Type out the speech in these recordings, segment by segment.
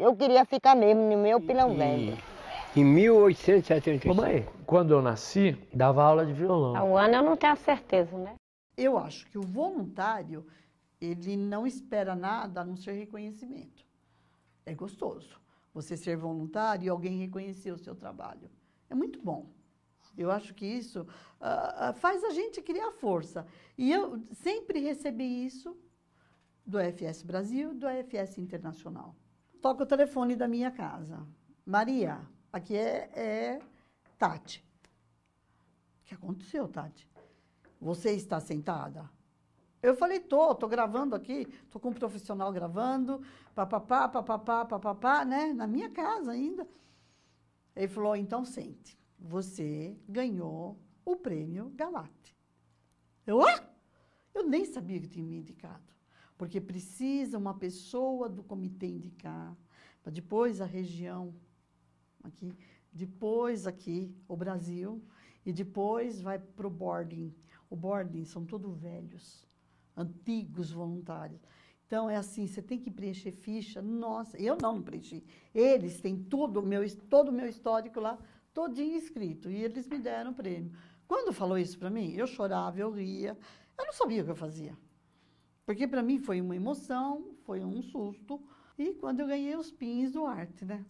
Eu queria ficar mesmo no meu pilão velho. Em 1875. Mãe, quando eu nasci, dava aula de violão. O ano eu não tenho a certeza, né? Eu acho que o voluntário, ele não espera nada a não ser reconhecimento. É gostoso você ser voluntário e alguém reconhecer o seu trabalho. É muito bom. Eu acho que isso uh, faz a gente criar força. E eu sempre recebi isso do AFS Brasil, do AFS Internacional toca o telefone da minha casa. Maria, aqui é, é Tati. O que aconteceu, Tati? Você está sentada? Eu falei, tô, tô gravando aqui, tô com um profissional gravando, papapá, papapá, papapá, né? Na minha casa ainda. Ele falou, então sente, você ganhou o prêmio Galate. Eu, ah! Eu nem sabia que tinha me indicado porque precisa uma pessoa do comitê indicar, para depois a região aqui, depois aqui o Brasil, e depois vai para o boarding. O boarding são todos velhos, antigos voluntários. Então é assim, você tem que preencher ficha. Nossa, eu não, preenchi. Eles têm tudo, meu, todo o meu histórico lá, todinho escrito, e eles me deram o prêmio. Quando falou isso para mim, eu chorava, eu ria, eu não sabia o que eu fazia. Porque para mim foi uma emoção, foi um susto. E quando eu ganhei os pins do Arte, né?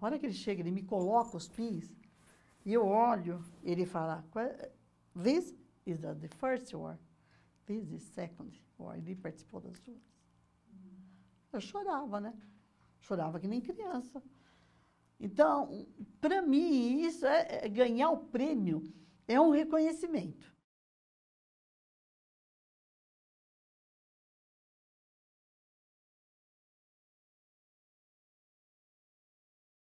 A hora que ele chega, ele me coloca os pins e eu olho, ele fala, this is the first war, this is the second war. Ele participou das duas. Eu chorava, né? Chorava que nem criança. Então, para mim, isso é, é ganhar o prêmio é um reconhecimento.